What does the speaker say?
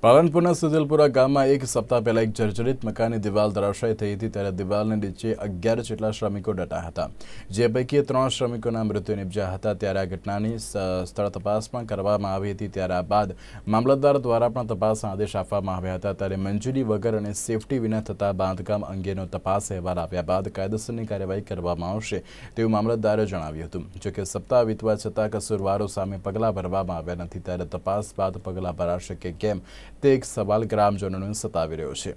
પાલનપુરના સુજલપુરા ગામમાં એક સપ્તાહ પહેલા એક જર્જરિત મકાનની દિવાલ ધરાશાય થઈ હતી ત્યારે દિવાલને નીચે અગિયાર જેટલા શ્રમિકો ડટા હતા જે પૈકી ત્રણ શ્રમિકોના મૃત્યુ નિપજ્યા હતા ત્યારે આ ઘટનાની સ્થળ તપાસ પણ કરવામાં આવી હતી ત્યાર બાદ મામલતદાર દ્વારા પણ તપાસના આદેશ આપવામાં આવ્યા હતા ત્યારે મંજૂરી વગર અને સેફટી વિના થતા બાંધકામ અંગેનો તપાસ અહેવાલ આપ્યા બાદ કાયદેસરની કાર્યવાહી કરવામાં આવશે તેવું મામલતદારે જણાવ્યું હતું જોકે સપ્તાહ વીતવા છતાં કસૂરવારો સામે પગલાં ભરવામાં આવ્યા નથી ત્યારે તપાસ બાદ પગલાં ભરાશે કે કેમ તે એક સવાલ ગ્રામજનોને સતાવી રહ્યો છે